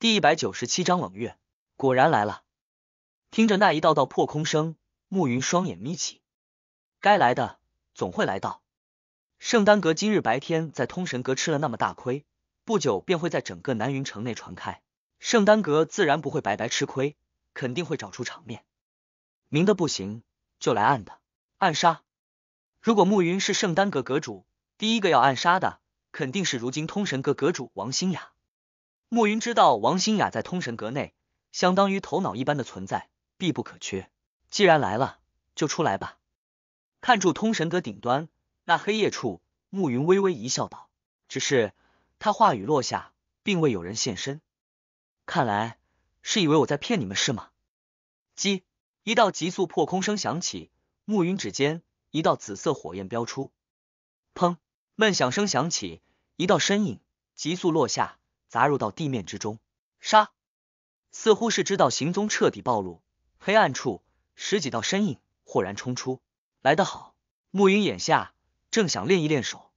第一百九十七章冷月果然来了。听着那一道道破空声，暮云双眼眯起。该来的总会来到。圣丹阁今日白天在通神阁吃了那么大亏，不久便会在整个南云城内传开。圣丹阁自然不会白白吃亏，肯定会找出场面。明的不行就来暗的，暗杀。如果暮云是圣丹阁阁主，第一个要暗杀的肯定是如今通神阁阁主王新雅。暮云知道王新雅在通神阁内相当于头脑一般的存在，必不可缺。既然来了，就出来吧。看住通神阁顶端那黑夜处，暮云微微一笑，道：“只是他话语落下，并未有人现身，看来是以为我在骗你们是吗？”叽，一道急速破空声响起，暮云指尖一道紫色火焰飙出，砰，闷响声响起，一道身影急速落下。砸入到地面之中，杀！似乎是知道行踪彻底暴露，黑暗处十几道身影豁然冲出。来得好，暮云眼下正想练一练手。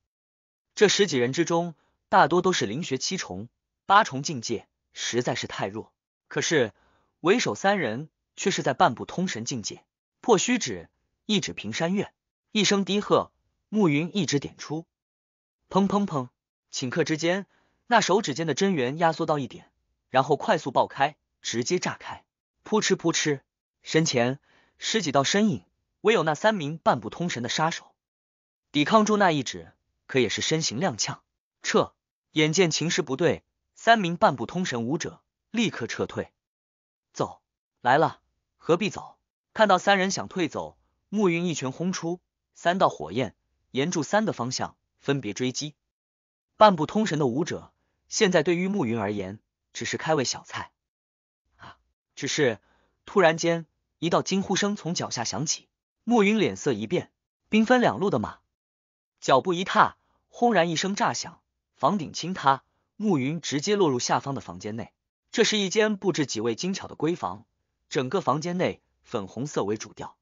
这十几人之中，大多都是灵学七重、八重境界，实在是太弱。可是为首三人却是在半步通神境界。破虚指，一指平山月，一声低喝，暮云一指点出，砰砰砰！顷刻之间。那手指间的真元压缩到一点，然后快速爆开，直接炸开，扑哧扑哧。身前十几道身影，唯有那三名半步通神的杀手抵抗住那一指，可也是身形踉跄，撤。眼见情势不对，三名半步通神武者立刻撤退。走来了，何必走？看到三人想退走，暮云一拳轰出，三道火焰沿住三个方向分别追击半步通神的武者。现在对于暮云而言，只是开胃小菜。啊！只是突然间，一道惊呼声从脚下响起，暮云脸色一变。兵分两路的马，脚步一踏，轰然一声炸响，房顶倾塌，暮云直接落入下方的房间内。这是一间布置极为精巧的闺房，整个房间内粉红色为主调。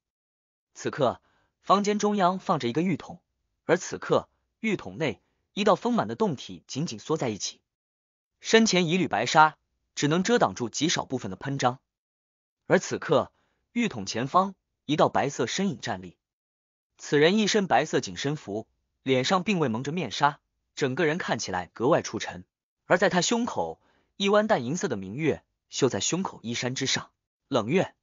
此刻，房间中央放着一个浴桶，而此刻浴桶内，一道丰满的洞体紧紧缩在一起。身前一缕白纱，只能遮挡住极少部分的喷张。而此刻，浴桶前方一道白色身影站立，此人一身白色紧身服，脸上并未蒙着面纱，整个人看起来格外出尘。而在他胸口，一弯淡银色的明月绣在胸口衣衫之上。冷月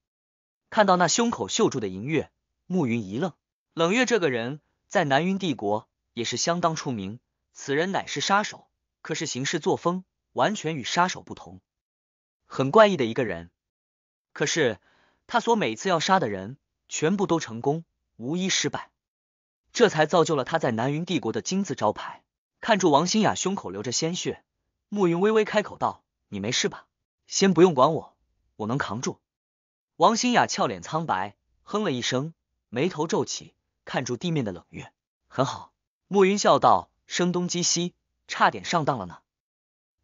看到那胸口绣住的银月，暮云一愣。冷月这个人，在南云帝国也是相当出名。此人乃是杀手，可是行事作风。完全与杀手不同，很怪异的一个人。可是他所每次要杀的人，全部都成功，无一失败，这才造就了他在南云帝国的金字招牌。看住王新雅胸口流着鲜血，暮云微微开口道：“你没事吧？先不用管我，我能扛住。”王新雅俏脸苍白，哼了一声，眉头皱起，看住地面的冷月。很好，暮云笑道：“声东击西，差点上当了呢。”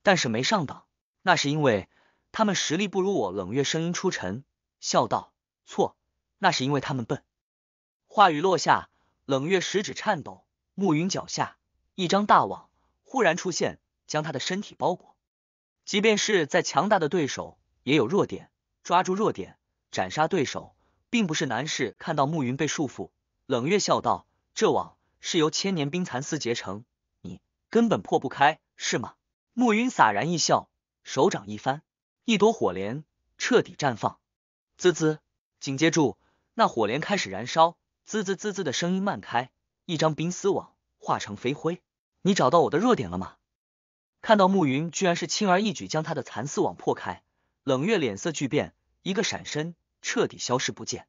但是没上当，那是因为他们实力不如我。冷月声音出尘，笑道：“错，那是因为他们笨。”话语落下，冷月食指颤抖，暮云脚下一张大网忽然出现，将他的身体包裹。即便是在强大的对手，也有弱点，抓住弱点斩杀对手，并不是难事。看到暮云被束缚，冷月笑道：“这网是由千年冰蚕丝结成，你根本破不开，是吗？”暮云洒然一笑，手掌一翻，一朵火莲彻底绽放，滋滋。紧接住，那火莲开始燃烧，滋滋滋滋的声音漫开。一张冰丝网化成飞灰。你找到我的弱点了吗？看到暮云，居然是轻而易举将他的蚕丝网破开，冷月脸色巨变，一个闪身，彻底消失不见。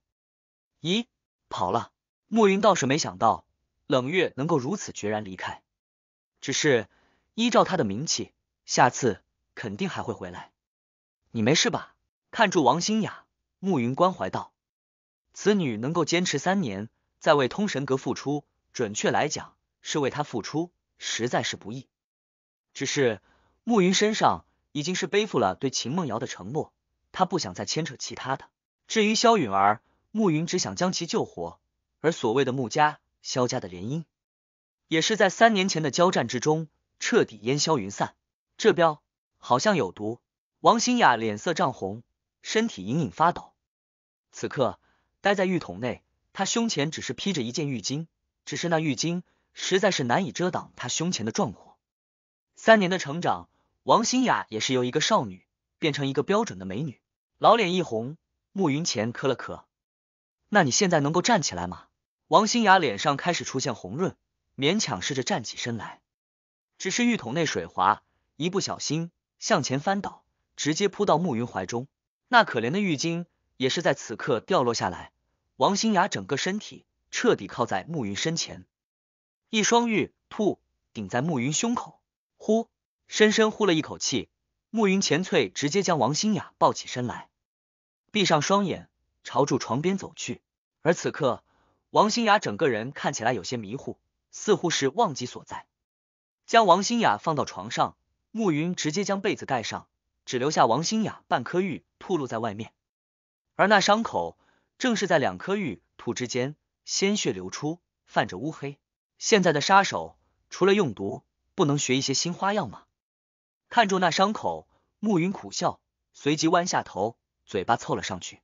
咦，跑了？暮云倒是没想到冷月能够如此决然离开，只是依照他的名气。下次肯定还会回来。你没事吧？看住王新雅，暮云关怀道。此女能够坚持三年，再为通神阁付出，准确来讲是为他付出，实在是不易。只是暮云身上已经是背负了对秦梦瑶的承诺，他不想再牵扯其他的。至于萧允儿，暮云只想将其救活。而所谓的穆家、萧家的联姻，也是在三年前的交战之中彻底烟消云散。这标好像有毒。王新雅脸色涨红，身体隐隐发抖。此刻待在浴桶内，她胸前只是披着一件浴巾，只是那浴巾实在是难以遮挡她胸前的壮火。三年的成长，王新雅也是由一个少女变成一个标准的美女。老脸一红，暮云前磕了磕。那你现在能够站起来吗？王新雅脸上开始出现红润，勉强试着站起身来，只是浴桶内水滑。一不小心向前翻倒，直接扑到慕云怀中。那可怜的浴巾也是在此刻掉落下来。王新雅整个身体彻底靠在慕云身前，一双玉兔顶在慕云胸口，呼，深深呼了一口气。慕云前翠直接将王新雅抱起身来，闭上双眼，朝住床边走去。而此刻，王新雅整个人看起来有些迷糊，似乎是忘记所在。将王新雅放到床上。暮云直接将被子盖上，只留下王新雅半颗玉兔露在外面，而那伤口正是在两颗玉兔之间，鲜血流出，泛着乌黑。现在的杀手除了用毒，不能学一些新花样吗？看住那伤口，暮云苦笑，随即弯下头，嘴巴凑了上去。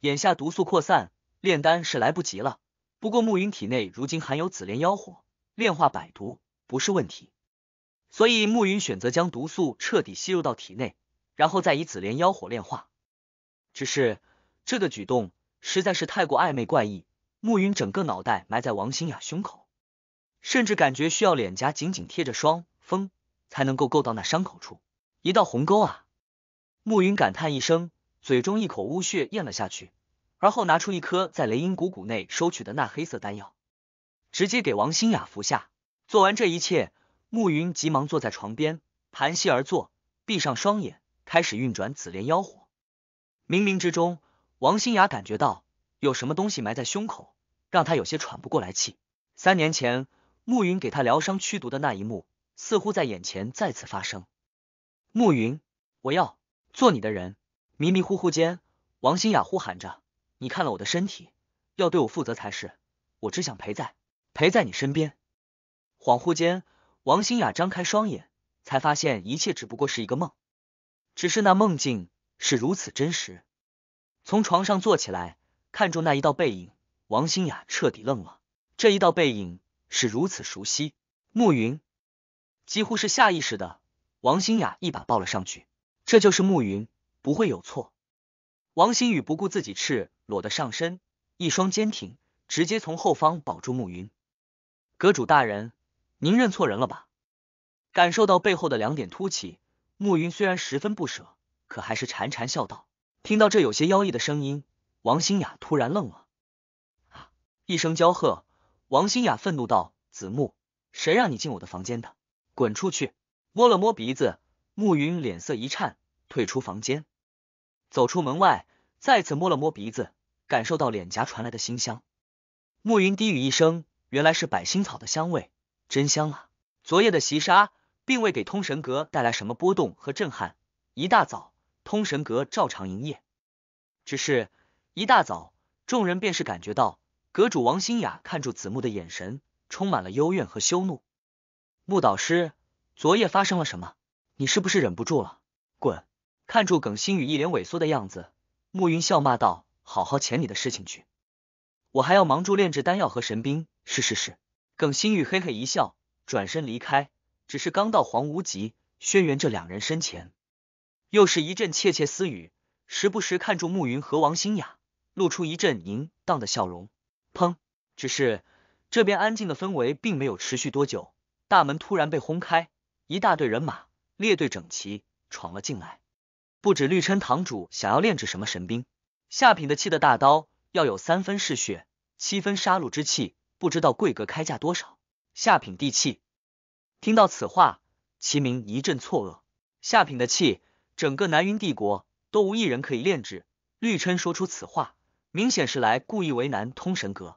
眼下毒素扩散，炼丹是来不及了。不过暮云体内如今含有紫莲妖火，炼化百毒不是问题。所以暮云选择将毒素彻底吸入到体内，然后再以紫莲妖火炼化。只是这个举动实在是太过暧昧怪异。暮云整个脑袋埋在王新雅胸口，甚至感觉需要脸颊紧紧贴着双峰才能够够到那伤口处一道鸿沟啊！暮云感叹一声，嘴中一口污血咽了下去，而后拿出一颗在雷音谷谷内收取的那黑色丹药，直接给王新雅服下。做完这一切。暮云急忙坐在床边，盘膝而坐，闭上双眼，开始运转紫莲妖火。冥冥之中，王新雅感觉到有什么东西埋在胸口，让她有些喘不过来气。三年前，暮云给她疗伤驱毒的那一幕，似乎在眼前再次发生。暮云，我要做你的人。迷迷糊糊间，王新雅呼喊着：“你看了我的身体，要对我负责才是。我只想陪在陪在你身边。”恍惚间。王新雅张开双眼，才发现一切只不过是一个梦，只是那梦境是如此真实。从床上坐起来，看住那一道背影，王新雅彻底愣了。这一道背影是如此熟悉，暮云。几乎是下意识的，王新雅一把抱了上去。这就是暮云，不会有错。王新宇不顾自己赤裸的上身，一双坚挺，直接从后方保住暮云。阁主大人。您认错人了吧？感受到背后的两点凸起，暮云虽然十分不舍，可还是潺潺笑道。听到这有些妖异的声音，王新雅突然愣了，啊！一声娇喝，王新雅愤怒道：“子木，谁让你进我的房间的？滚出去！”摸了摸鼻子，暮云脸色一颤，退出房间。走出门外，再次摸了摸鼻子，感受到脸颊传来的馨香，暮云低语一声，原来是百星草的香味。真香啊！昨夜的袭杀并未给通神阁带来什么波动和震撼。一大早，通神阁照常营业，只是一大早，众人便是感觉到阁主王新雅看住子木的眼神充满了幽怨和羞怒。木导师，昨夜发生了什么？你是不是忍不住了？滚！看住耿星宇一脸萎缩的样子，暮云笑骂道：“好好潜你的事情去，我还要忙住炼制丹药和神兵。”是是是。耿星宇嘿嘿一笑，转身离开。只是刚到黄无极、轩辕这两人身前，又是一阵窃窃私语，时不时看住慕云和王星雅，露出一阵淫荡的笑容。砰！只是这边安静的氛围并没有持续多久，大门突然被轰开，一大队人马列队整齐闯了进来。不止绿琛堂主想要炼制什么神兵，下品的气的大刀要有三分嗜血，七分杀戮之气。不知道贵阁开价多少？下品地契。听到此话，齐明一阵错愕。下品的气，整个南云帝国都无一人可以炼制。绿琛说出此话，明显是来故意为难通神阁。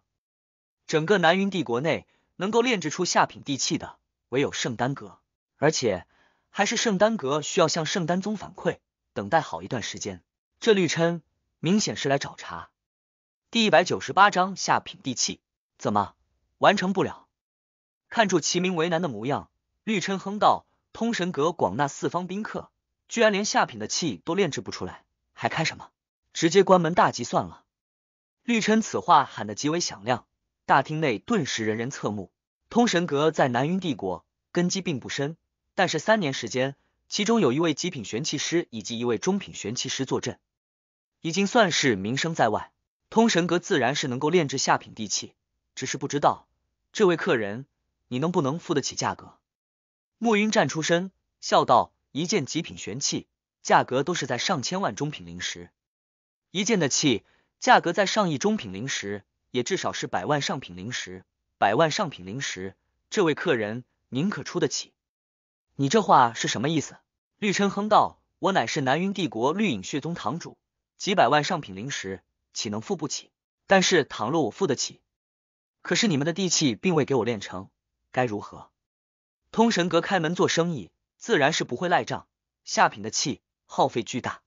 整个南云帝国内，能够炼制出下品地气的，唯有圣丹阁，而且还是圣丹阁需要向圣丹宗反馈，等待好一段时间。这绿琛明显是来找茬。第一百九十八章下品地气。怎么完成不了？看出齐明为难的模样，绿琛哼道：“通神阁广纳四方宾客，居然连下品的器都炼制不出来，还开什么？直接关门大吉算了。”绿琛此话喊得极为响亮，大厅内顿时人人侧目。通神阁在南云帝国根基并不深，但是三年时间，其中有一位极品玄气师以及一位中品玄气师坐镇，已经算是名声在外。通神阁自然是能够炼制下品地器。只是不知道这位客人，你能不能付得起价格？暮云站出身，笑道：“一件极品玄器，价格都是在上千万中品灵石；一件的器，价格在上亿中品灵石，也至少是百万上品灵石。百万上品灵石，这位客人，您可出得起？”你这话是什么意思？绿琛哼道：“我乃是南云帝国绿影血宗堂主，几百万上品灵石，岂能付不起？但是倘若我付得起。”可是你们的地契并未给我练成，该如何？通神阁开门做生意，自然是不会赖账。下品的气耗费巨大，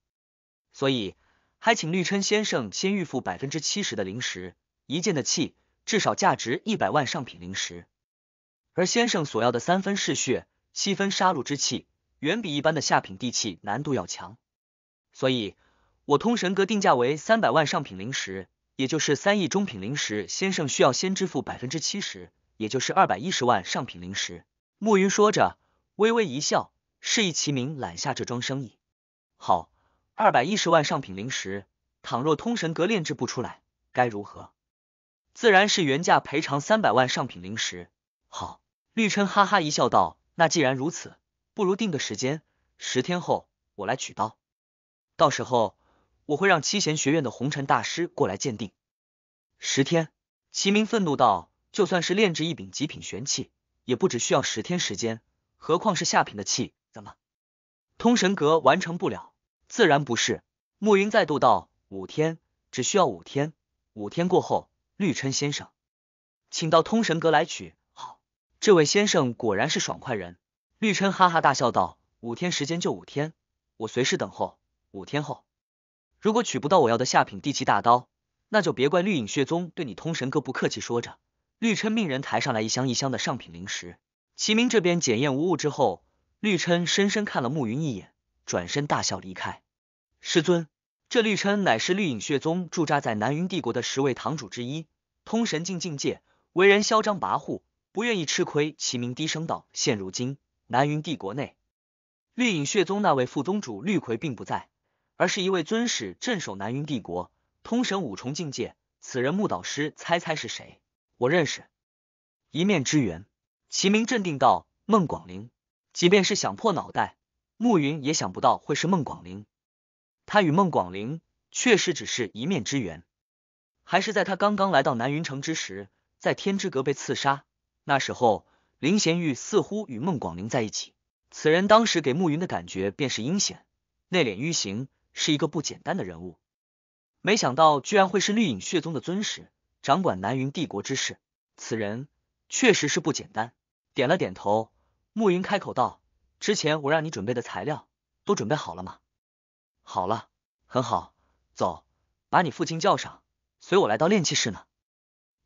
所以还请绿琛先生先预付百分之七十的灵石。一件的气至少价值一百万上品灵石，而先生所要的三分嗜血、七分杀戮之气，远比一般的下品地气难度要强，所以我通神阁定价为三百万上品灵石。也就是三亿中品灵石，先生需要先支付百分之七十，也就是二百一十万上品灵石。暮云说着，微微一笑，示意齐明揽下这桩生意。好，二百一十万上品灵石，倘若通神阁炼制不出来，该如何？自然是原价赔偿三百万上品灵石。好，绿琛哈哈一笑道：“那既然如此，不如定个时间，十天后我来取刀。到时候。”我会让七贤学院的红尘大师过来鉴定。十天，齐明愤怒道：“就算是炼制一柄极品玄器，也不只需要十天时间，何况是下品的器？怎么，通神阁完成不了？自然不是。”暮云再度道：“五天，只需要五天，五天过后，绿琛先生，请到通神阁来取。”好，这位先生果然是爽快人。绿琛哈哈大笑道：“五天时间就五天，我随时等候。五天后。”如果取不到我要的下品地级大刀，那就别怪绿影血宗对你通神哥不客气。说着，绿琛命人抬上来一箱一箱的上品灵石。齐明这边检验无误之后，绿琛深深看了慕云一眼，转身大笑离开。师尊，这绿琛乃是绿影血宗驻扎在南云帝国的十位堂主之一，通神境境界，为人嚣张跋扈，不愿意吃亏。齐明低声道：现如今南云帝国内，绿影血宗那位副宗主绿葵并不在。而是一位尊使镇守南云帝国，通神五重境界。此人木导师，猜猜是谁？我认识，一面之缘。齐明镇定道：“孟广陵，即便是想破脑袋，暮云也想不到会是孟广陵。他与孟广陵确实只是一面之缘，还是在他刚刚来到南云城之时，在天之阁被刺杀。那时候，林贤玉似乎与孟广陵在一起。此人当时给暮云的感觉便是阴险、内敛、迂行。”是一个不简单的人物，没想到居然会是绿影血宗的尊使，掌管南云帝国之事。此人确实是不简单。点了点头，暮云开口道：“之前我让你准备的材料都准备好了吗？”“好了，很好。”“走，把你父亲叫上，随我来到炼器室呢。”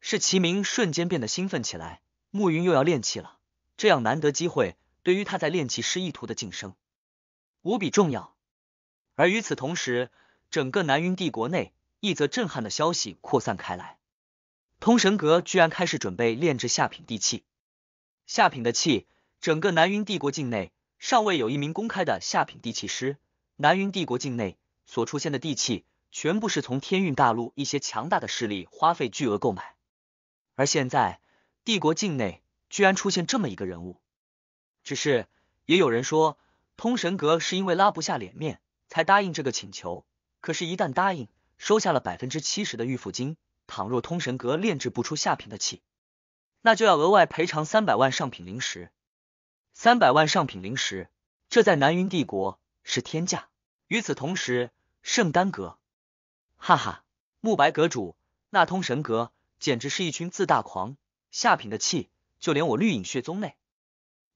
是齐明瞬间变得兴奋起来。暮云又要炼器了，这样难得机会，对于他在炼器师意图的晋升，无比重要。而与此同时，整个南云帝国内一则震撼的消息扩散开来，通神阁居然开始准备炼制下品地气。下品的气，整个南云帝国境内尚未有一名公开的下品地气师。南云帝国境内所出现的地气，全部是从天运大陆一些强大的势力花费巨额购买。而现在，帝国境内居然出现这么一个人物，只是也有人说，通神阁是因为拉不下脸面。才答应这个请求，可是，一旦答应收下了百分之七十的预付金，倘若通神阁炼制不出下品的气，那就要额外赔偿三百万上品灵石。三百万上品灵石，这在南云帝国是天价。与此同时，圣丹阁，哈哈，慕白阁主，那通神阁简直是一群自大狂。下品的气，就连我绿影血宗内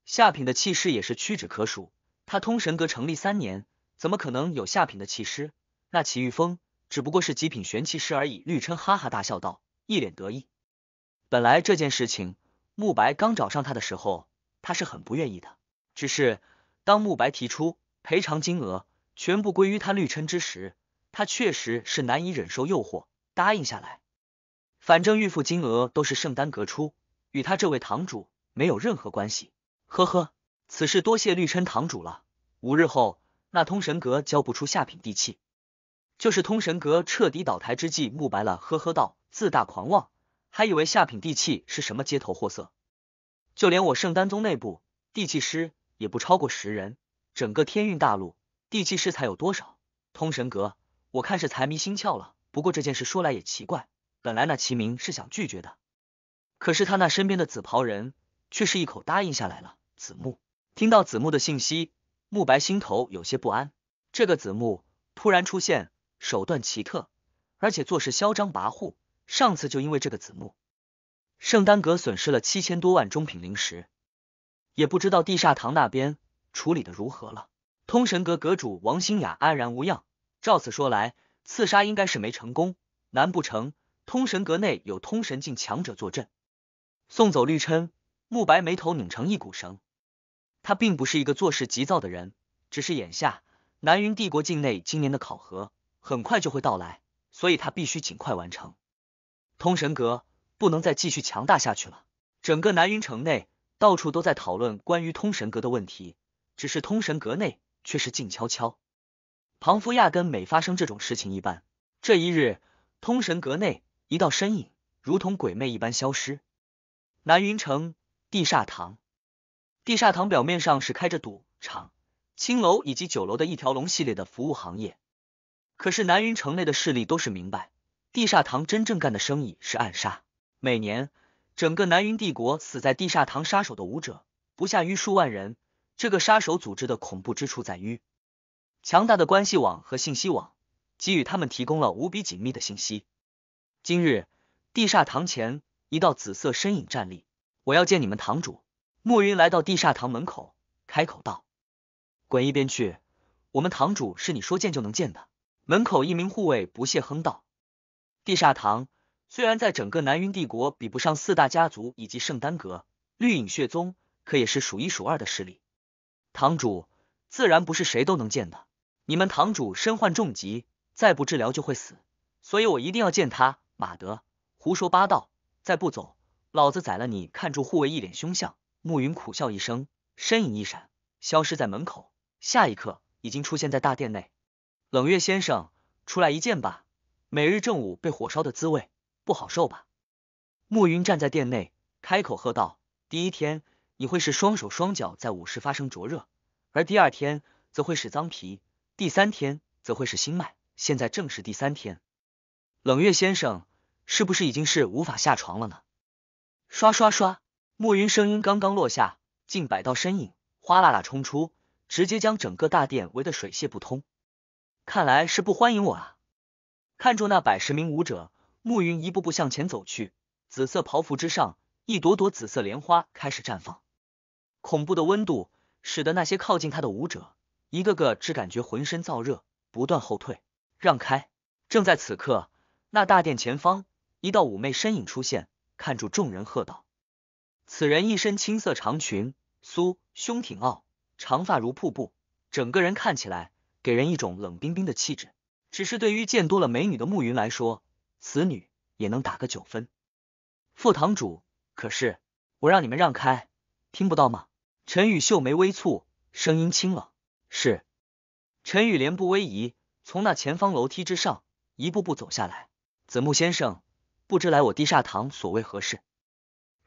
下品的气势也是屈指可数。他通神阁成立三年。怎么可能有下品的气师？那齐玉峰只不过是极品玄气师而已。绿琛哈哈大笑道，一脸得意。本来这件事情，慕白刚找上他的时候，他是很不愿意的。只是当慕白提出赔偿金额全部归于他绿琛之时，他确实是难以忍受诱惑，答应下来。反正预付金额都是圣丹阁出，与他这位堂主没有任何关系。呵呵，此事多谢绿琛堂主了。五日后。那通神阁交不出下品地气，就是通神阁彻底倒台之际，慕白了呵呵道：“自大狂妄，还以为下品地气是什么街头货色？就连我圣丹宗内部地气师也不超过十人，整个天运大陆地气师才有多少？通神阁，我看是财迷心窍了。不过这件事说来也奇怪，本来那齐明是想拒绝的，可是他那身边的紫袍人却是一口答应下来了。”子木听到子木的信息。慕白心头有些不安，这个子木突然出现，手段奇特，而且做事嚣张跋扈。上次就因为这个子木，圣丹阁损失了七千多万中品灵石，也不知道地煞堂那边处理的如何了。通神阁阁主王新雅安然无恙，照此说来，刺杀应该是没成功。难不成通神阁内有通神境强者坐镇？送走绿琛，慕白眉头拧成一股绳。他并不是一个做事急躁的人，只是眼下南云帝国境内今年的考核很快就会到来，所以他必须尽快完成。通神阁不能再继续强大下去了，整个南云城内到处都在讨论关于通神阁的问题，只是通神阁内却是静悄悄。庞夫压根没发生这种事情一般，这一日，通神阁内一道身影如同鬼魅一般消失。南云城地煞堂。地煞堂表面上是开着赌场、青楼以及酒楼的一条龙系列的服务行业，可是南云城内的势力都是明白，地煞堂真正干的生意是暗杀。每年，整个南云帝国死在地煞堂杀手的武者不下于数万人。这个杀手组织的恐怖之处在于，强大的关系网和信息网，给予他们提供了无比紧密的信息。今日，地煞堂前一道紫色身影站立，我要见你们堂主。暮云来到地煞堂门口，开口道：“滚一边去！我们堂主是你说见就能见的。”门口一名护卫不屑哼道：“地煞堂虽然在整个南云帝国比不上四大家族以及圣丹阁、绿影血宗，可也是数一数二的势力。堂主自然不是谁都能见的。你们堂主身患重疾，再不治疗就会死，所以我一定要见他。”马德，胡说八道！再不走，老子宰了你！”看住护卫一脸凶相。暮云苦笑一声，身影一闪，消失在门口。下一刻，已经出现在大殿内。冷月先生，出来一见吧。每日正午被火烧的滋味不好受吧？暮云站在殿内，开口喝道：“第一天，你会是双手双脚在午时发生灼热；而第二天，则会使脏皮；第三天，则会是心脉。现在正是第三天，冷月先生，是不是已经是无法下床了呢？”刷刷刷。暮云声音刚刚落下，近百道身影哗啦啦冲出，直接将整个大殿围得水泄不通。看来是不欢迎我啊！看住那百十名武者，暮云一步步向前走去，紫色袍服之上一朵朵紫色莲花开始绽放，恐怖的温度使得那些靠近他的武者一个个只感觉浑身燥热，不断后退，让开。正在此刻，那大殿前方一道妩媚身影出现，看住众人喝道。此人一身青色长裙，苏胸挺傲，长发如瀑布，整个人看起来给人一种冷冰冰的气质。只是对于见多了美女的暮云来说，此女也能打个九分。副堂主，可是我让你们让开，听不到吗？陈宇秀眉微蹙，声音清冷：“是。”陈宇连步微移，从那前方楼梯之上一步步走下来。子木先生，不知来我地煞堂所为何事？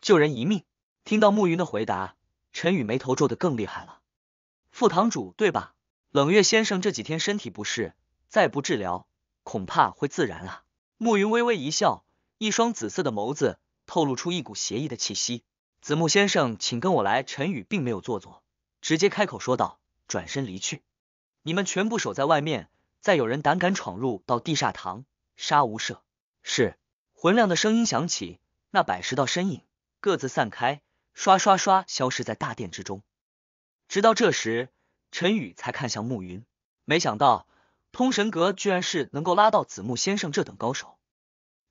救人一命。听到暮云的回答，陈宇眉头皱得更厉害了。副堂主对吧？冷月先生这几天身体不适，再不治疗，恐怕会自燃啊。暮云微微一笑，一双紫色的眸子透露出一股邪异的气息。子木先生，请跟我来。陈宇并没有做作，直接开口说道，转身离去。你们全部守在外面，再有人胆敢闯入到地煞堂，杀无赦。是。浑亮的声音响起，那百十道身影各自散开。刷刷刷消失在大殿之中。直到这时，陈宇才看向慕云，没想到通神阁居然是能够拉到子木先生这等高手，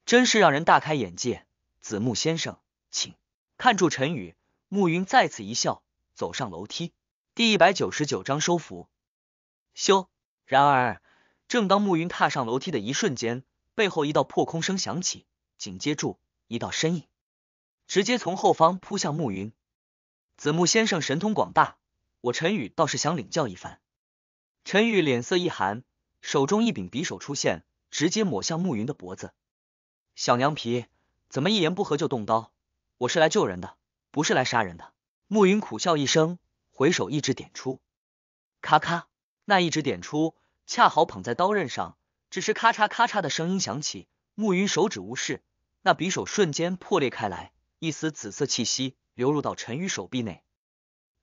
真是让人大开眼界。子木先生，请看住陈宇。暮云再次一笑，走上楼梯。第一百九十九章收服。修。然而，正当暮云踏上楼梯的一瞬间，背后一道破空声响起，紧接住一道身影。直接从后方扑向暮云，子木先生神通广大，我陈宇倒是想领教一番。陈宇脸色一寒，手中一柄匕首出现，直接抹向暮云的脖子。小娘皮，怎么一言不合就动刀？我是来救人的，不是来杀人的。暮云苦笑一声，回首一指点出，咔咔，那一指点出，恰好捧在刀刃上，只是咔嚓咔嚓的声音响起。暮云手指无事，那匕首瞬间破裂开来。一丝紫色气息流入到陈宇手臂内。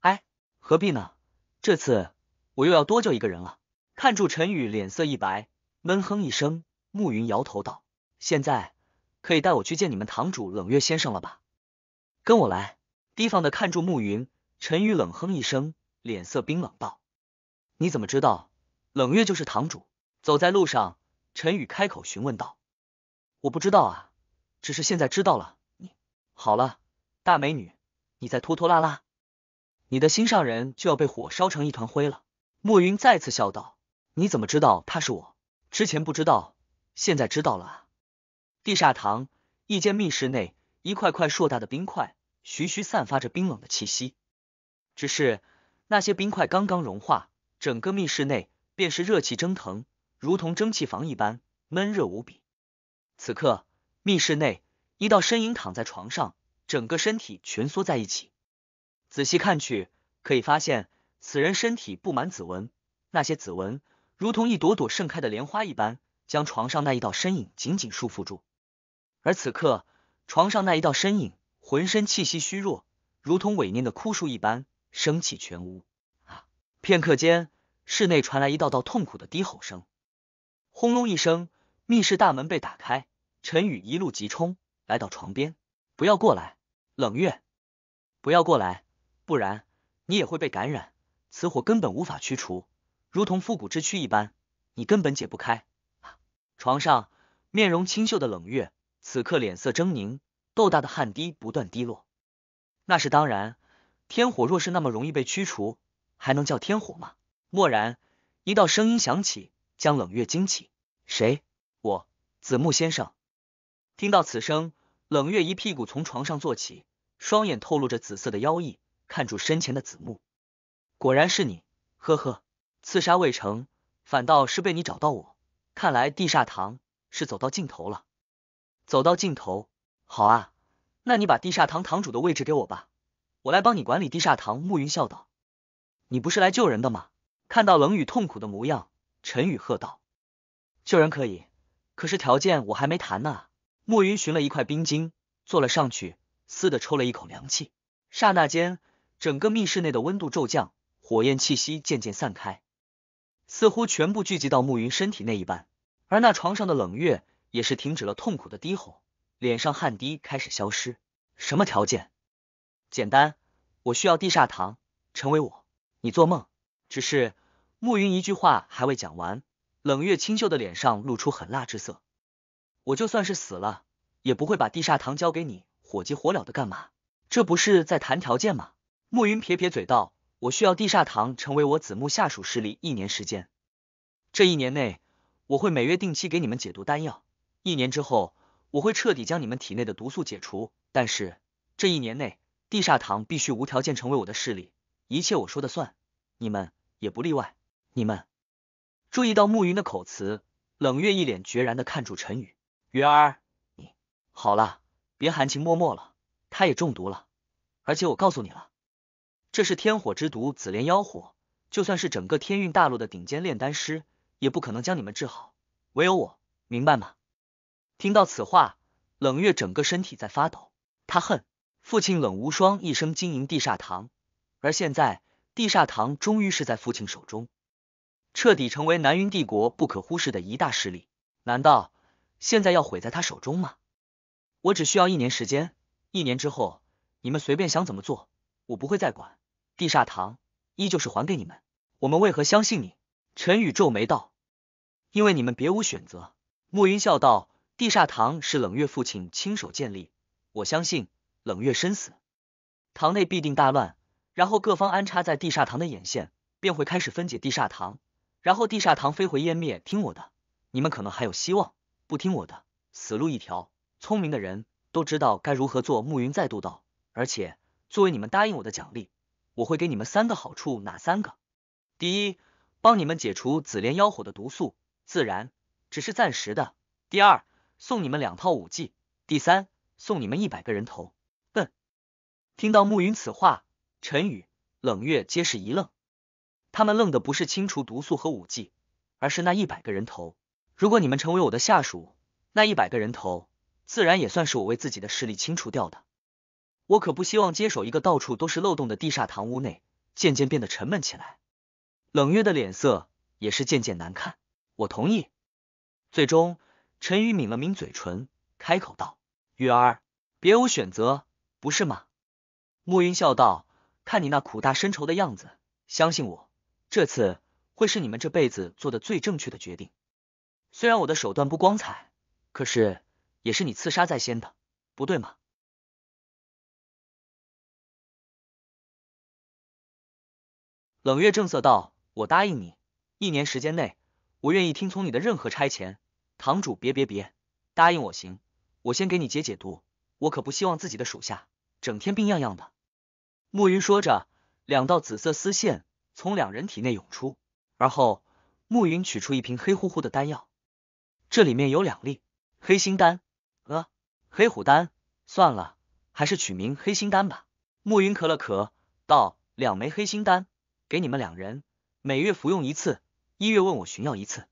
哎，何必呢？这次我又要多救一个人了。看住陈宇，脸色一白，闷哼一声。暮云摇头道：“现在可以带我去见你们堂主冷月先生了吧？”跟我来。提防的看住暮云，陈宇冷哼一声，脸色冰冷道：“你怎么知道冷月就是堂主？”走在路上，陈宇开口询问道：“我不知道啊，只是现在知道了。”好了，大美女，你再拖拖拉拉，你的心上人就要被火烧成一团灰了。墨云再次笑道：“你怎么知道他是我？之前不知道，现在知道了啊！”地煞堂一间密室内，一块块硕大的冰块徐徐散发着冰冷的气息，只是那些冰块刚刚融化，整个密室内便是热气蒸腾，如同蒸汽房一般，闷热无比。此刻密室内。一道身影躺在床上，整个身体蜷缩在一起。仔细看去，可以发现此人身体布满紫纹，那些紫纹如同一朵朵盛开的莲花一般，将床上那一道身影紧紧束缚住。而此刻，床上那一道身影浑身气息虚弱，如同萎蔫的枯树一般，生气全无。啊！片刻间，室内传来一道道痛苦的低吼声。轰隆一声，密室大门被打开，陈宇一路急冲。来到床边，不要过来，冷月，不要过来，不然你也会被感染。此火根本无法驱除，如同复古之躯一般，你根本解不开。床上面容清秀的冷月，此刻脸色狰狞，豆大的汗滴不断滴落。那是当然，天火若是那么容易被驱除，还能叫天火吗？蓦然，一道声音响起，将冷月惊起。谁？我子木先生。听到此声。冷月一屁股从床上坐起，双眼透露着紫色的妖异，看住身前的子木。果然是你，呵呵，刺杀未成，反倒是被你找到我。看来地煞堂是走到尽头了，走到尽头，好啊，那你把地煞堂堂主的位置给我吧，我来帮你管理地煞堂。暮云笑道：“你不是来救人的吗？”看到冷雨痛苦的模样，陈宇喝道：“救人可以，可是条件我还没谈呢。”暮云寻了一块冰晶，坐了上去，嘶的抽了一口凉气。刹那间，整个密室内的温度骤降，火焰气息渐渐散开，似乎全部聚集到暮云身体内一般。而那床上的冷月也是停止了痛苦的低吼，脸上汗滴开始消失。什么条件？简单，我需要地煞堂，成为我，你做梦。只是，暮云一句话还未讲完，冷月清秀的脸上露出狠辣之色。我就算是死了，也不会把地煞堂交给你。火急火燎的干嘛？这不是在谈条件吗？暮云撇撇嘴道：“我需要地煞堂成为我子木下属势力一年时间。这一年内，我会每月定期给你们解毒丹药。一年之后，我会彻底将你们体内的毒素解除。但是这一年内，地煞堂必须无条件成为我的势力，一切我说的算，你们也不例外。你们注意到暮云的口词，冷月一脸决然的看住陈宇。”云儿，你好了，别含情脉脉了。他也中毒了，而且我告诉你了，这是天火之毒，紫莲妖火。就算是整个天运大陆的顶尖炼丹师，也不可能将你们治好。唯有我，明白吗？听到此话，冷月整个身体在发抖。他恨父亲冷无双一生经营地煞堂，而现在地煞堂终于是在父亲手中，彻底成为南云帝国不可忽视的一大势力。难道？现在要毁在他手中吗？我只需要一年时间，一年之后你们随便想怎么做，我不会再管。地煞堂依旧是还给你们。我们为何相信你？陈宇皱眉道：“因为你们别无选择。”暮云笑道：“地煞堂是冷月父亲亲手建立，我相信冷月身死，堂内必定大乱，然后各方安插在地煞堂的眼线便会开始分解地煞堂，然后地煞堂飞回湮灭。听我的，你们可能还有希望。”不听我的，死路一条。聪明的人都知道该如何做。暮云再度道，而且作为你们答应我的奖励，我会给你们三个好处，哪三个？第一，帮你们解除紫莲妖火的毒素，自然只是暂时的。第二，送你们两套武技。第三，送你们一百个人头。笨！听到暮云此话，陈宇、冷月皆是一愣。他们愣的不是清除毒素和武技，而是那一百个人头。如果你们成为我的下属，那一百个人头自然也算是我为自己的势力清除掉的。我可不希望接手一个到处都是漏洞的地煞堂。屋内渐渐变得沉闷起来，冷月的脸色也是渐渐难看。我同意。最终，陈宇抿了抿嘴唇，开口道：“雨儿，别无选择，不是吗？”暮云笑道：“看你那苦大深仇的样子，相信我，这次会是你们这辈子做的最正确的决定。”虽然我的手段不光彩，可是也是你刺杀在先的，不对吗？冷月正色道：“我答应你，一年时间内，我愿意听从你的任何差遣。”堂主，别别别，答应我行，我先给你解解毒，我可不希望自己的属下整天病殃殃的。暮云说着，两道紫色丝线从两人体内涌出，而后暮云取出一瓶黑乎乎的丹药。这里面有两粒黑心丹，呃，黑虎丹，算了，还是取名黑心丹吧。暮云咳了咳，道：“两枚黑心丹给你们两人，每月服用一次，一月问我寻药一次，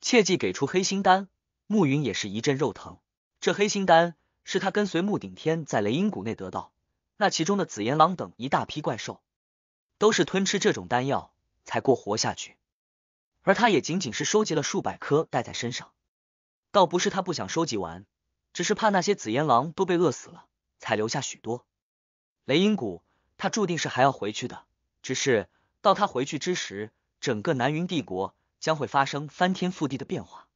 切记给出黑心丹。”暮云也是一阵肉疼，这黑心丹是他跟随木顶天在雷音谷内得到，那其中的紫炎狼等一大批怪兽，都是吞吃这种丹药才过活下去，而他也仅仅是收集了数百颗带在身上。倒不是他不想收集完，只是怕那些紫烟狼都被饿死了，才留下许多。雷音谷，他注定是还要回去的。只是到他回去之时，整个南云帝国将会发生翻天覆地的变化。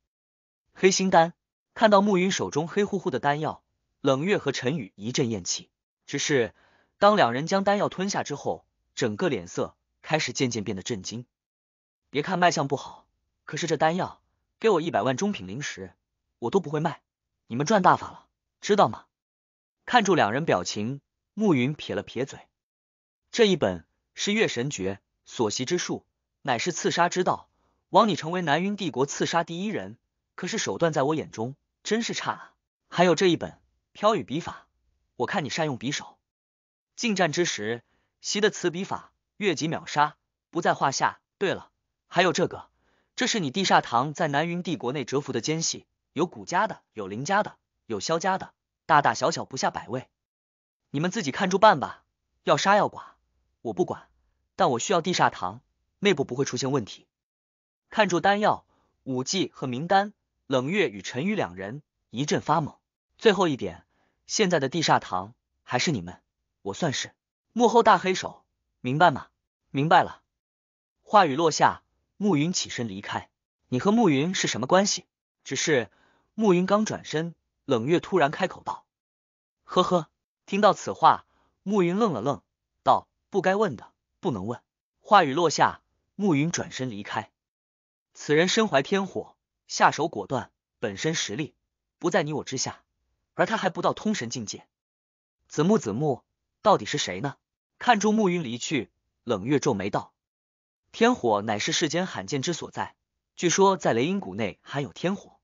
黑心丹，看到暮云手中黑乎乎的丹药，冷月和陈宇一阵厌弃。只是当两人将丹药吞下之后，整个脸色开始渐渐变得震惊。别看卖相不好，可是这丹药，给我一百万中品灵石。我都不会卖，你们赚大发了，知道吗？看住两人表情，暮云撇了撇嘴。这一本是《月神诀》，所习之术乃是刺杀之道，枉你成为南云帝国刺杀第一人，可是手段在我眼中真是差啊。还有这一本飘雨笔法，我看你善用匕首，近战之时习的此笔法，越级秒杀不在话下。对了，还有这个，这是你地煞堂在南云帝国内蛰伏的奸细。有谷家的，有林家的，有萧家的，大大小小不下百位，你们自己看住办吧，要杀要剐我不管，但我需要地煞堂内部不会出现问题，看住丹药、武技和名单。冷月与陈宇两人一阵发懵。最后一点，现在的地煞堂还是你们，我算是幕后大黑手，明白吗？明白了。话语落下，暮云起身离开。你和暮云是什么关系？只是。暮云刚转身，冷月突然开口道：“呵呵。”听到此话，暮云愣了愣，道：“不该问的，不能问。”话语落下，暮云转身离开。此人身怀天火，下手果断，本身实力不在你我之下，而他还不到通神境界。子木，子木，到底是谁呢？看住暮云离去，冷月皱眉道：“天火乃是世间罕见之所在，据说在雷音谷内含有天火。”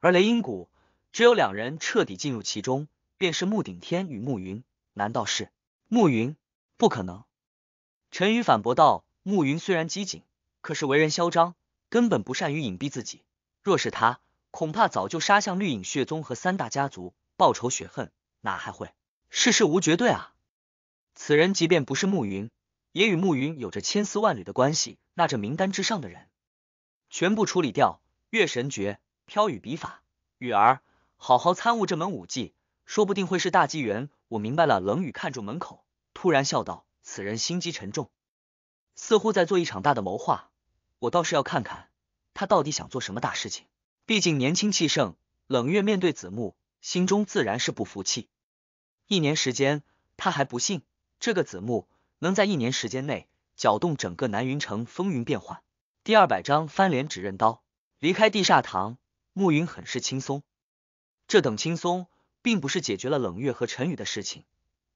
而雷音谷只有两人彻底进入其中，便是穆顶天与暮云。难道是暮云？不可能！陈宇反驳道。暮云虽然机警，可是为人嚣张，根本不善于隐蔽自己。若是他，恐怕早就杀向绿影血宗和三大家族报仇雪恨，哪还会？世事无绝对啊！此人即便不是暮云，也与暮云有着千丝万缕的关系。那这名单之上的人，全部处理掉。月神诀。飘雨笔法，雨儿，好好参悟这门武技，说不定会是大机缘。我明白了。冷雨看住门口，突然笑道：“此人心机沉重，似乎在做一场大的谋划。我倒是要看看他到底想做什么大事情。毕竟年轻气盛，冷月面对子木，心中自然是不服气。一年时间，他还不信这个子木能在一年时间内搅动整个南云城风云变幻。”第二百章翻脸指刃刀，离开地煞堂。暮云很是轻松，这等轻松，并不是解决了冷月和陈宇的事情，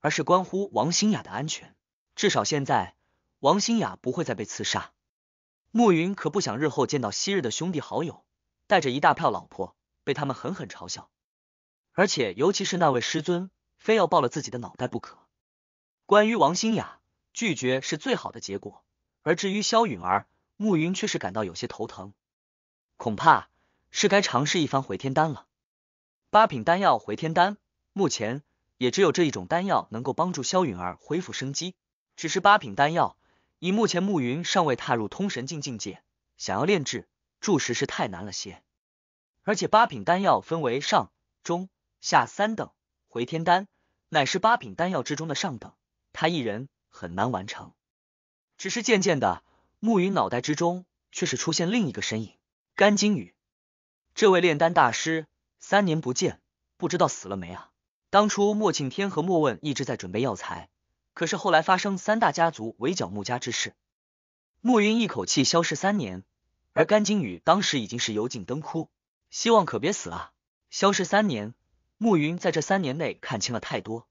而是关乎王新雅的安全。至少现在，王新雅不会再被刺杀。暮云可不想日后见到昔日的兄弟好友，带着一大票老婆，被他们狠狠嘲笑。而且，尤其是那位师尊，非要爆了自己的脑袋不可。关于王新雅，拒绝是最好的结果。而至于萧允儿，暮云却是感到有些头疼，恐怕。是该尝试一番回天丹了。八品丹药回天丹，目前也只有这一种丹药能够帮助萧允儿恢复生机。只是八品丹药，以目前暮云尚未踏入通神境境界，想要炼制着实是太难了些。而且八品丹药分为上、中、下三等，回天丹乃是八品丹药之中的上等，他一人很难完成。只是渐渐的，暮云脑袋之中却是出现另一个身影——甘金宇。这位炼丹大师三年不见，不知道死了没啊？当初莫庆天和莫问一直在准备药材，可是后来发生三大家族围剿穆家之事，暮云一口气消失三年，而甘金宇当时已经是油尽灯枯，希望可别死啊！消失三年，暮云在这三年内看清了太多，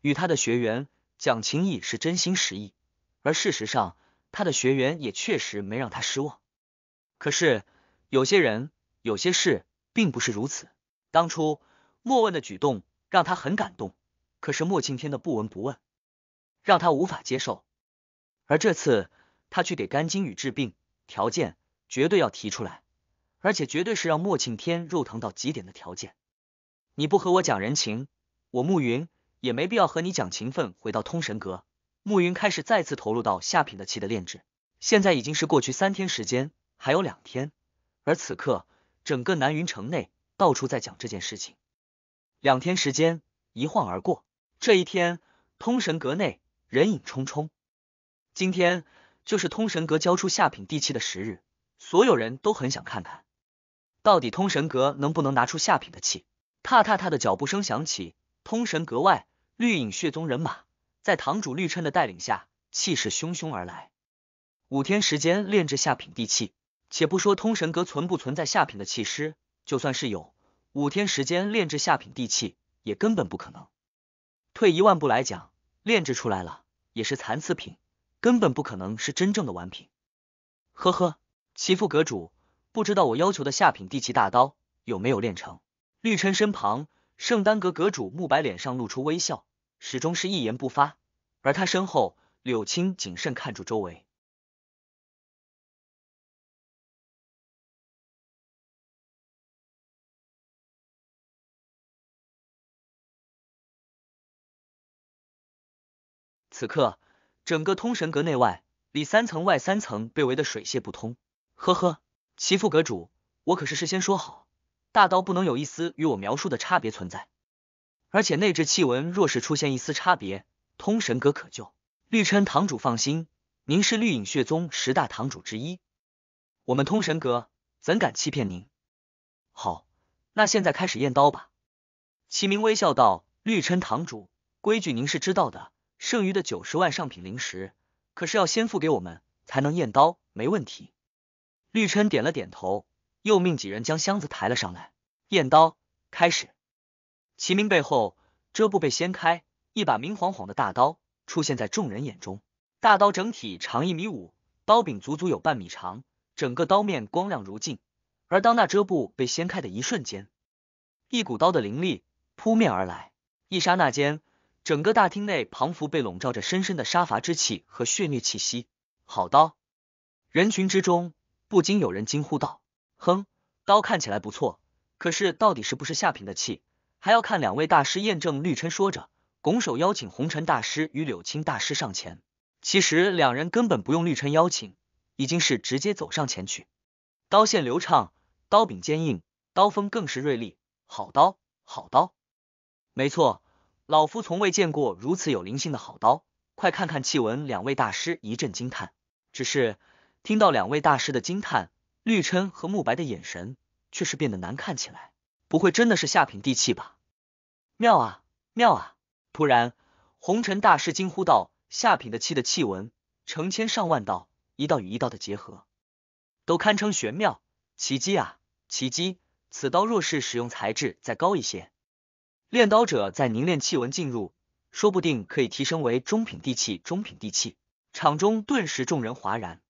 与他的学员讲情谊是真心实意，而事实上他的学员也确实没让他失望。可是有些人。有些事并不是如此。当初莫问的举动让他很感动，可是莫庆天的不闻不问让他无法接受。而这次他去给甘金宇治病，条件绝对要提出来，而且绝对是让莫庆天肉疼到极点的条件。你不和我讲人情，我暮云也没必要和你讲情分。回到通神阁，暮云开始再次投入到下品的气的炼制。现在已经是过去三天时间，还有两天，而此刻。整个南云城内到处在讲这件事情。两天时间一晃而过，这一天，通神阁内人影冲冲，今天就是通神阁交出下品地契的时日，所有人都很想看看，到底通神阁能不能拿出下品的气。踏踏踏的脚步声响起，通神阁外绿影血宗人马在堂主绿琛的带领下，气势汹汹而来。五天时间炼制下品地契。且不说通神阁存不存在下品的气师，就算是有，五天时间炼制下品地气也根本不可能。退一万步来讲，炼制出来了也是残次品，根本不可能是真正的完品。呵呵，齐副阁主，不知道我要求的下品地器大刀有没有炼成？绿琛身旁，圣丹阁阁主慕白脸上露出微笑，始终是一言不发。而他身后，柳青谨慎看住周围。此刻，整个通神阁内外里三层外三层被围得水泄不通。呵呵，齐副阁主，我可是事先说好，大刀不能有一丝与我描述的差别存在，而且内置气纹若是出现一丝差别，通神阁可救。绿琛堂主放心，您是绿影血宗十大堂主之一，我们通神阁怎敢欺骗您？好，那现在开始验刀吧。齐明微笑道：“绿琛堂主，规矩您是知道的。”剩余的九十万上品灵石，可是要先付给我们才能验刀，没问题。绿琛点了点头，又命几人将箱子抬了上来。验刀开始。齐明背后遮布被掀开，一把明晃晃的大刀出现在众人眼中。大刀整体长一米五，刀柄足足有半米长，整个刀面光亮如镜。而当那遮布被掀开的一瞬间，一股刀的灵力扑面而来，一刹那间。整个大厅内，庞佛被笼罩着深深的杀伐之气和血虐气息。好刀！人群之中不禁有人惊呼道：“哼，刀看起来不错，可是到底是不是下品的气，还要看两位大师验证。”绿琛说着，拱手邀请红尘大师与柳青大师上前。其实两人根本不用绿琛邀请，已经是直接走上前去。刀线流畅，刀柄坚硬，刀锋更是锐利。好刀，好刀！没错。老夫从未见过如此有灵性的好刀，快看看气纹！两位大师一阵惊叹。只是听到两位大师的惊叹，绿琛和慕白的眼神却是变得难看起来。不会真的是下品地气吧？妙啊妙啊！突然，红尘大师惊呼道：“下品的气的气纹，成千上万道，一道与一道的结合，都堪称玄妙，奇迹啊奇迹！此刀若是使用材质再高一些。”炼刀者在凝练气纹进入，说不定可以提升为中品地气。中品地气，场中顿时众人哗然。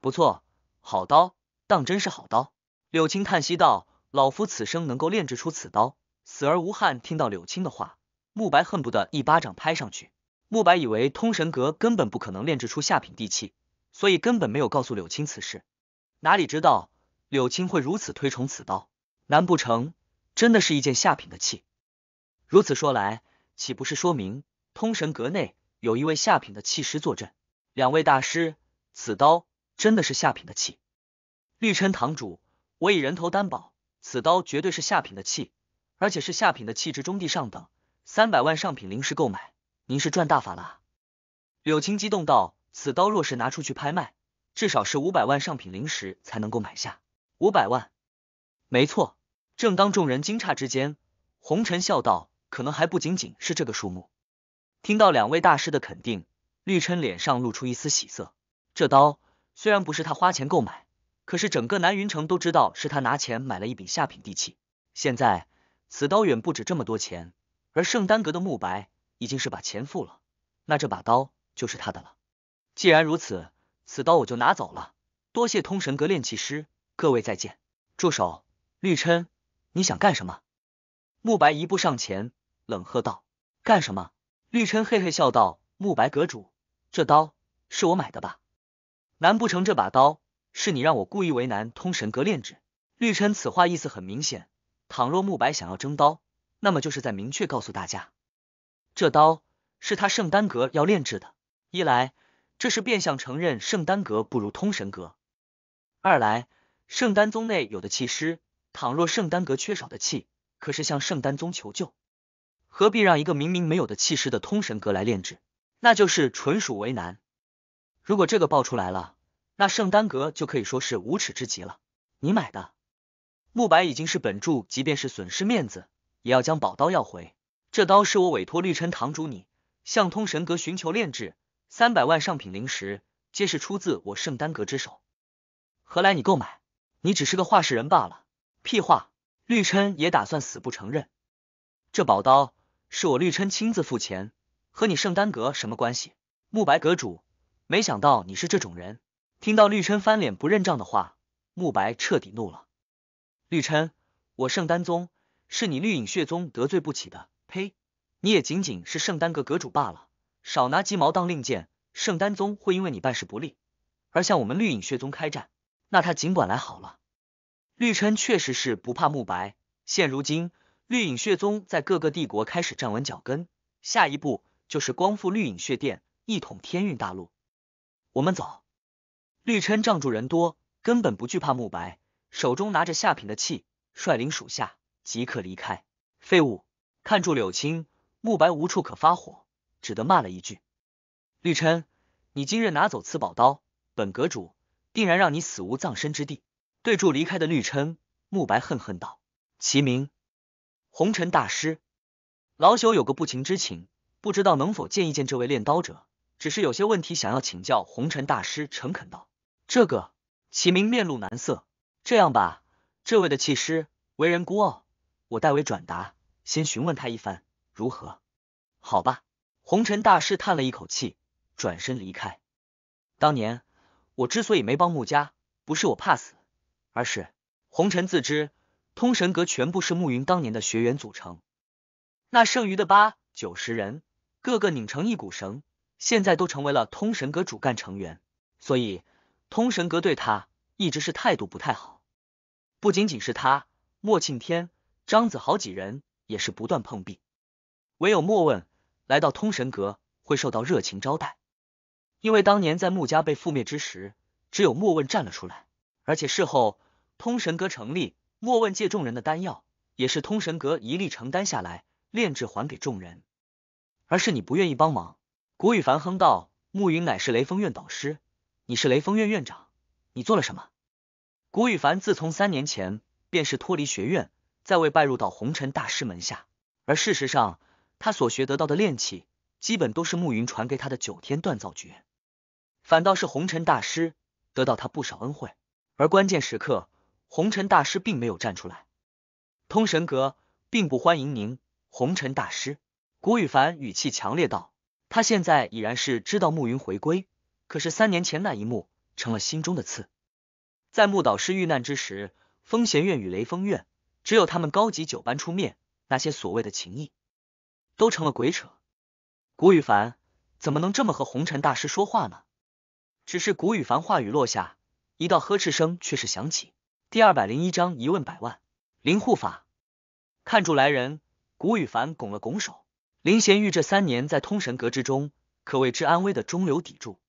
不错，好刀，当真是好刀。柳青叹息道：“老夫此生能够炼制出此刀，死而无憾。”听到柳青的话，慕白恨不得一巴掌拍上去。慕白以为通神阁根本不可能炼制出下品地气，所以根本没有告诉柳青此事。哪里知道柳青会如此推崇此刀？难不成真的是一件下品的器？如此说来，岂不是说明通神阁内有一位下品的气师坐镇？两位大师，此刀真的是下品的气？绿琛堂主，我以人头担保，此刀绝对是下品的气，而且是下品的气质中地上等，三百万上品灵石购买，您是赚大发了。柳青激动道：“此刀若是拿出去拍卖，至少是五百万上品灵石才能够买下。”五百万，没错。正当众人惊诧之间，红尘笑道。可能还不仅仅是这个数目。听到两位大师的肯定，绿琛脸上露出一丝喜色。这刀虽然不是他花钱购买，可是整个南云城都知道是他拿钱买了一柄下品地器。现在此刀远不止这么多钱，而圣丹阁的慕白已经是把钱付了，那这把刀就是他的了。既然如此，此刀我就拿走了。多谢通神阁炼器师，各位再见。住手！绿琛，你想干什么？慕白一步上前，冷喝道：“干什么？”绿琛嘿嘿笑道：“慕白阁主，这刀是我买的吧？难不成这把刀是你让我故意为难通神阁炼制？”绿琛此话意思很明显，倘若慕白想要争刀，那么就是在明确告诉大家，这刀是他圣丹阁要炼制的。一来，这是变相承认圣丹阁不如通神阁；二来，圣丹宗内有的气师，倘若圣丹阁缺少的气。可是向圣丹宗求救，何必让一个明明没有的气势的通神阁来炼制？那就是纯属为难。如果这个爆出来了，那圣丹阁就可以说是无耻之极了。你买的？慕白已经是本柱，即便是损失面子，也要将宝刀要回。这刀是我委托绿琛堂主你向通神阁寻求炼制，三百万上品灵石，皆是出自我圣丹阁之手。何来你购买？你只是个话事人罢了。屁话！绿琛也打算死不承认，这宝刀是我绿琛亲自付钱，和你圣丹阁什么关系？慕白阁主，没想到你是这种人！听到绿琛翻脸不认账的话，慕白彻底怒了。绿琛，我圣丹宗是你绿影血宗得罪不起的，呸！你也仅仅是圣丹阁阁主罢了，少拿鸡毛当令箭。圣丹宗会因为你办事不利而向我们绿影血宗开战，那他尽管来好了。绿琛确实是不怕慕白，现如今绿影血宗在各个帝国开始站稳脚跟，下一步就是光复绿影血殿，一统天运大陆。我们走。绿琛仗住人多，根本不惧怕慕白，手中拿着下品的器，率领属下即刻离开。废物！看住柳青，慕白无处可发火，只得骂了一句：“绿琛，你今日拿走此宝刀，本阁主定然让你死无葬身之地。”对住离开的绿琛，慕白恨恨道：“齐明，红尘大师，老朽有个不情之请，不知道能否见一见这位练刀者？只是有些问题想要请教。”红尘大师诚恳道：“这个。”齐明面露难色：“这样吧，这位的气师为人孤傲，我代为转达，先询问他一番，如何？”“好吧。”红尘大师叹了一口气，转身离开。当年我之所以没帮穆家，不是我怕死。而是红尘自知，通神阁全部是慕云当年的学员组成，那剩余的八九十人，个个拧成一股绳，现在都成为了通神阁主干成员，所以通神阁对他一直是态度不太好。不仅仅是他，莫庆天、张子豪几人也是不断碰壁，唯有莫问来到通神阁会受到热情招待，因为当年在穆家被覆灭之时，只有莫问站了出来，而且事后。通神阁成立，莫问借众人的丹药，也是通神阁一力承担下来，炼制还给众人。而是你不愿意帮忙。谷雨凡哼道：“暮云乃是雷锋院导师，你是雷锋院院长，你做了什么？”谷雨凡自从三年前便是脱离学院，再未拜入到红尘大师门下。而事实上，他所学得到的炼器，基本都是暮云传给他的九天锻造诀。反倒是红尘大师得到他不少恩惠，而关键时刻。红尘大师并没有站出来，通神阁并不欢迎您。红尘大师，谷雨凡语气强烈道：“他现在已然是知道暮云回归，可是三年前那一幕成了心中的刺。在木导师遇难之时，风弦院与雷锋院只有他们高级九班出面，那些所谓的情谊都成了鬼扯。”谷雨凡怎么能这么和红尘大师说话呢？只是谷雨凡话语落下，一道呵斥声却是响起。第二百零一章，一问百万。林护法，看住来人。谷雨凡拱了拱手。林贤玉这三年在通神阁之中，可谓之安危的中流砥柱，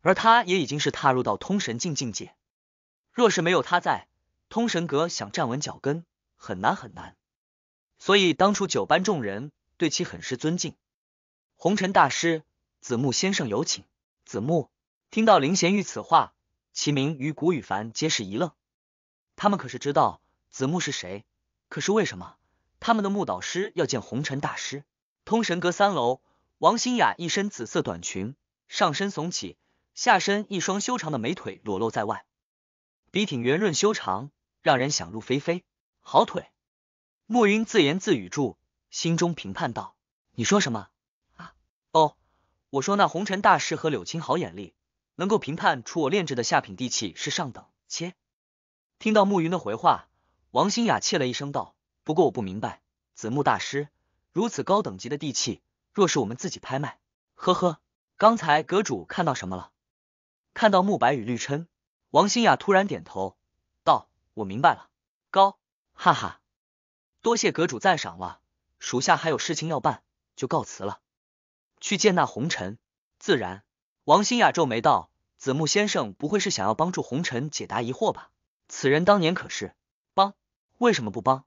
而他也已经是踏入到通神境境界。若是没有他在，通神阁想站稳脚跟，很难很难。所以当初九班众人对其很是尊敬。红尘大师，子木先生有请。子木听到林贤玉此话，其名与谷雨凡皆是一愣。他们可是知道子木是谁，可是为什么他们的木导师要见红尘大师？通神阁三楼，王新雅一身紫色短裙，上身耸起，下身一双修长的美腿裸露在外，笔挺圆润修长，让人想入非非。好腿，暮云自言自语住，心中评判道：“你说什么？啊？哦，我说那红尘大师和柳青好眼力，能够评判出我炼制的下品地气是上等。”切。听到慕云的回话，王新雅怯了一声道：“不过我不明白，子木大师如此高等级的地契，若是我们自己拍卖，呵呵，刚才阁主看到什么了？”看到慕白与绿琛，王新雅突然点头道：“我明白了，高，哈哈，多谢阁主赞赏了，属下还有事情要办，就告辞了，去见那红尘。”自然，王新雅皱眉道：“子木先生不会是想要帮助红尘解答疑惑吧？”此人当年可是帮，为什么不帮？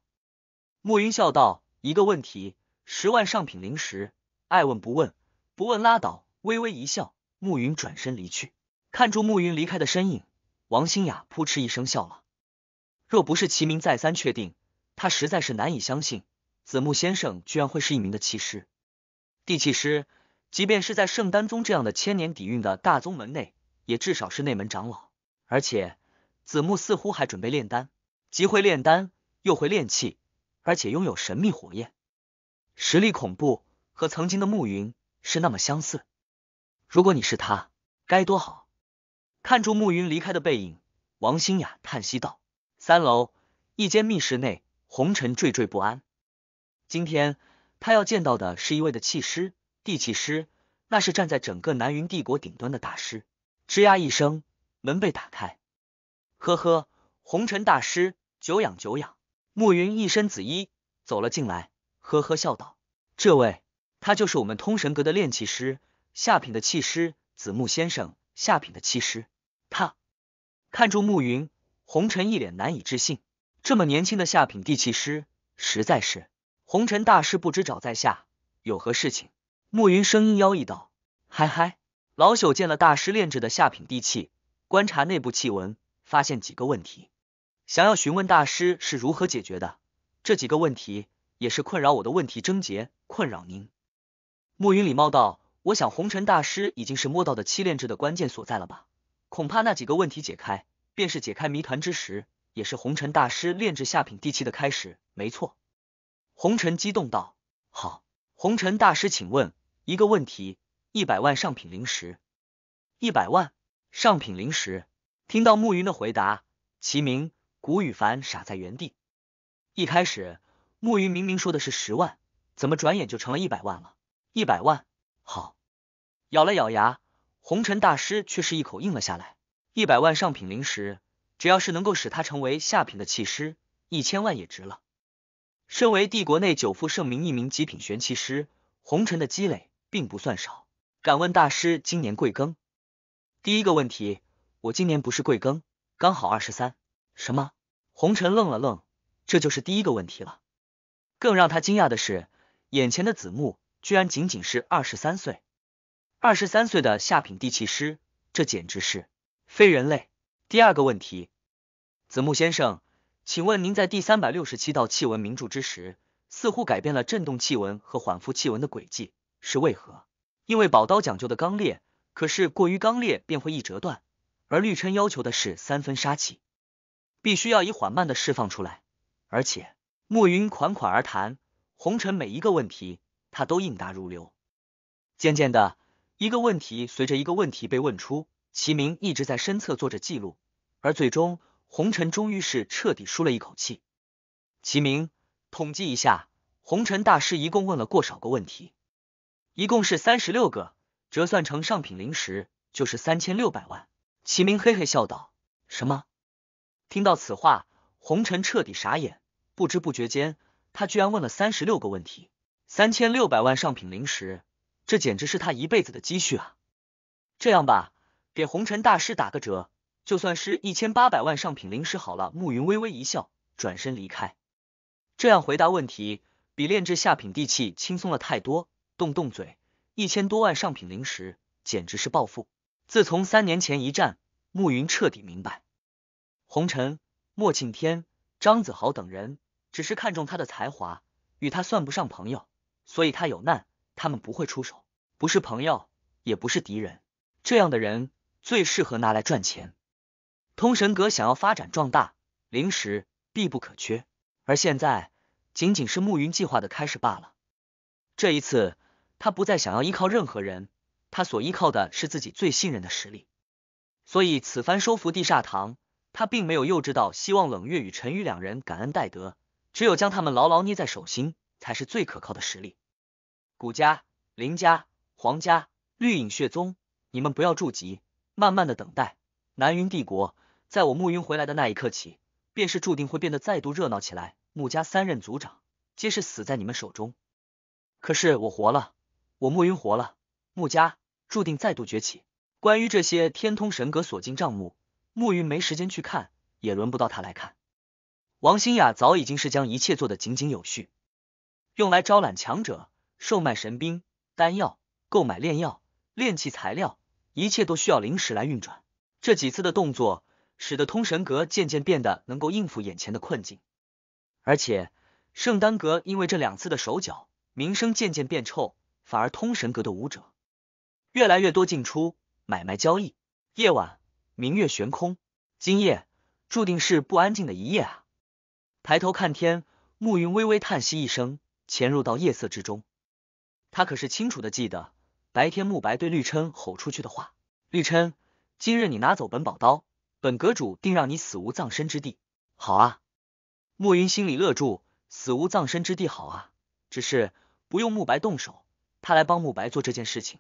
暮云笑道：“一个问题，十万上品灵石，爱问不问，不问拉倒。”微微一笑，暮云转身离去。看住暮云离开的身影，王新雅扑哧一声笑了。若不是齐明再三确定，他实在是难以相信子木先生居然会是一名的气师。地气师，即便是在圣丹宗这样的千年底蕴的大宗门内，也至少是内门长老，而且。子木似乎还准备炼丹，即会炼丹又会炼气，而且拥有神秘火焰，实力恐怖，和曾经的暮云是那么相似。如果你是他，该多好！看住暮云离开的背影，王新雅叹息道。三楼一间密室内，红尘惴惴不安。今天他要见到的是一位的气师，地气师，那是站在整个南云帝国顶端的大师。吱呀一声，门被打开。呵呵，红尘大师，久仰久仰。暮云一身紫衣走了进来，呵呵笑道：“这位，他就是我们通神阁的炼气师，下品的气师，子木先生，下品的气师。”他看住暮云，红尘一脸难以置信：“这么年轻的下品地气师，实在是……”红尘大师不知找在下有何事情？暮云声音妖异道：“嗨嗨，老朽见了大师炼制的下品地气，观察内部气纹。”发现几个问题，想要询问大师是如何解决的。这几个问题也是困扰我的问题症结，困扰您。暮云礼貌道：“我想红尘大师已经是摸到的七炼制的关键所在了吧？恐怕那几个问题解开，便是解开谜团之时，也是红尘大师炼制下品第七的开始。”没错。红尘激动道：“好，红尘大师，请问一个问题：一百万上品灵石，一百万上品灵石。”听到暮云的回答，齐明、谷雨凡傻在原地。一开始，暮云明明说的是十万，怎么转眼就成了一百万了？一百万，好，咬了咬牙，红尘大师却是一口应了下来。一百万上品灵石，只要是能够使他成为下品的气师，一千万也值了。身为帝国内久负盛名一名极品玄气师，红尘的积累并不算少。敢问大师，今年贵庚？第一个问题。我今年不是贵庚，刚好二十三。什么？红尘愣了愣，这就是第一个问题了。更让他惊讶的是，眼前的子木居然仅仅是二十三岁。二十三岁的下品地气师，这简直是非人类。第二个问题，子木先生，请问您在第三百六十七道气纹名著之时，似乎改变了震动气纹和缓复气纹的轨迹，是为何？因为宝刀讲究的刚烈，可是过于刚烈便会易折断。而绿琛要求的是三分杀气，必须要以缓慢的释放出来。而且慕云款款而谈，红尘每一个问题他都应答如流。渐渐的，一个问题随着一个问题被问出，齐明一直在身侧做着记录。而最终，红尘终于是彻底舒了一口气。齐明统计一下，红尘大师一共问了过少个问题，一共是三十六个，折算成上品灵石就是三千六百万。齐明嘿嘿笑道：“什么？”听到此话，红尘彻底傻眼。不知不觉间，他居然问了三十六个问题，三千六百万上品灵石，这简直是他一辈子的积蓄啊！这样吧，给红尘大师打个折，就算是一千八百万上品灵石好了。慕云微微一笑，转身离开。这样回答问题，比炼制下品地契轻松了太多。动动嘴，一千多万上品灵石，简直是暴富。自从三年前一战，暮云彻底明白，红尘、莫庆天、张子豪等人只是看中他的才华，与他算不上朋友，所以他有难，他们不会出手。不是朋友，也不是敌人，这样的人最适合拿来赚钱。通神阁想要发展壮大，灵石必不可缺，而现在仅仅是暮云计划的开始罢了。这一次，他不再想要依靠任何人。他所依靠的是自己最信任的实力，所以此番收服地煞堂，他并没有幼稚到希望冷月与陈宇两人感恩戴德，只有将他们牢牢捏在手心，才是最可靠的实力。古家、林家、黄家、绿影血宗，你们不要着急，慢慢的等待。南云帝国，在我暮云回来的那一刻起，便是注定会变得再度热闹起来。穆家三任族长皆是死在你们手中，可是我活了，我暮云活了。穆家注定再度崛起。关于这些天通神阁所进账目，穆云没时间去看，也轮不到他来看。王新雅早已经是将一切做得井井有序。用来招揽强者、售卖神兵、丹药、购买炼药、炼器材料，一切都需要灵石来运转。这几次的动作，使得通神阁渐渐变得能够应付眼前的困境。而且圣丹阁因为这两次的手脚，名声渐渐变臭，反而通神阁的武者。越来越多进出买卖交易，夜晚明月悬空，今夜注定是不安静的一夜啊！抬头看天，暮云微微叹息一声，潜入到夜色之中。他可是清楚的记得白天慕白对绿琛吼出去的话：“绿琛，今日你拿走本宝刀，本阁主定让你死无葬身之地。”好啊！暮云心里乐住，死无葬身之地好啊！只是不用慕白动手，他来帮慕白做这件事情。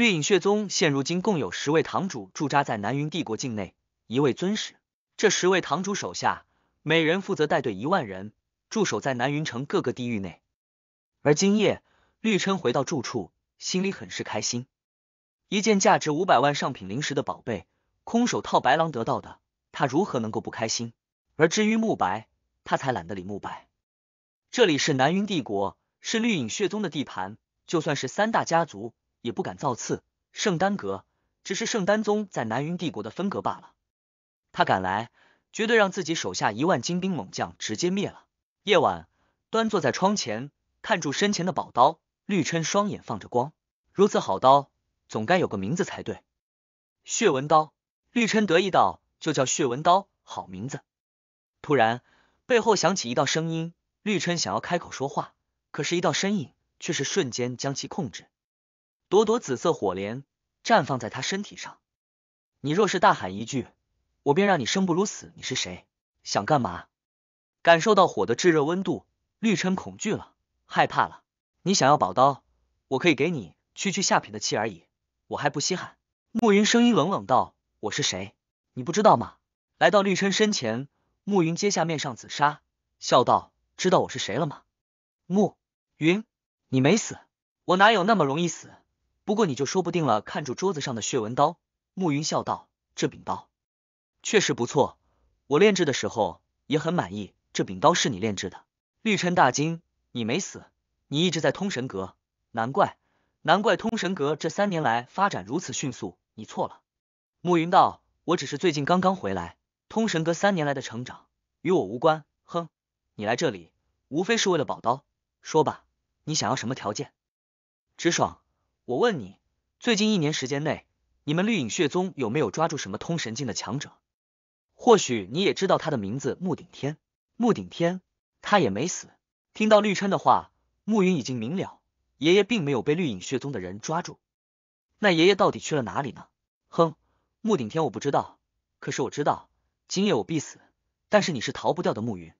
绿影血宗现如今共有十位堂主驻扎在南云帝国境内，一位尊使。这十位堂主手下，每人负责带队一万人，驻守在南云城各个地域内。而今夜，绿琛回到住处，心里很是开心。一件价值五百万上品灵石的宝贝，空手套白狼得到的，他如何能够不开心？而至于慕白，他才懒得理慕白。这里是南云帝国，是绿影血宗的地盘，就算是三大家族。也不敢造次，圣丹阁只是圣丹宗在南云帝国的分阁罢了。他敢来，绝对让自己手下一万精兵猛将直接灭了。夜晚，端坐在窗前，看住身前的宝刀，绿琛双眼放着光。如此好刀，总该有个名字才对。血纹刀，绿琛得意道：“就叫血纹刀，好名字。”突然，背后响起一道声音，绿琛想要开口说话，可是，一道身影却是瞬间将其控制。朵朵紫色火莲绽放在他身体上，你若是大喊一句，我便让你生不如死。你是谁？想干嘛？感受到火的炙热温度，绿琛恐惧了，害怕了。你想要宝刀，我可以给你区区下品的气而已，我还不稀罕。暮云声音冷冷道：“我是谁？你不知道吗？”来到绿琛身前，暮云揭下面上紫纱，笑道：“知道我是谁了吗？”暮云，你没死，我哪有那么容易死？不过你就说不定了。看住桌子上的血纹刀，暮云笑道：“这柄刀确实不错，我炼制的时候也很满意。”这柄刀是你炼制的？绿琛大惊：“你没死？你一直在通神阁？难怪，难怪通神阁这三年来发展如此迅速。”你错了，暮云道：“我只是最近刚刚回来，通神阁三年来的成长与我无关。”哼，你来这里无非是为了宝刀。说吧，你想要什么条件？直爽。我问你，最近一年时间内，你们绿影血宗有没有抓住什么通神境的强者？或许你也知道他的名字，穆顶天。穆顶天，他也没死。听到绿琛的话，暮云已经明了，爷爷并没有被绿影血宗的人抓住。那爷爷到底去了哪里呢？哼，穆顶天我不知道，可是我知道，今夜我必死。但是你是逃不掉的，暮云。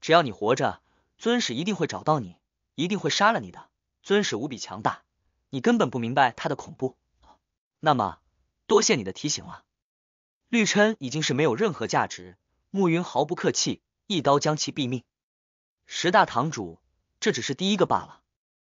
只要你活着，尊使一定会找到你，一定会杀了你的。尊使无比强大。你根本不明白它的恐怖，那么多谢你的提醒了。绿琛已经是没有任何价值，暮云毫不客气，一刀将其毙命。十大堂主，这只是第一个罢了。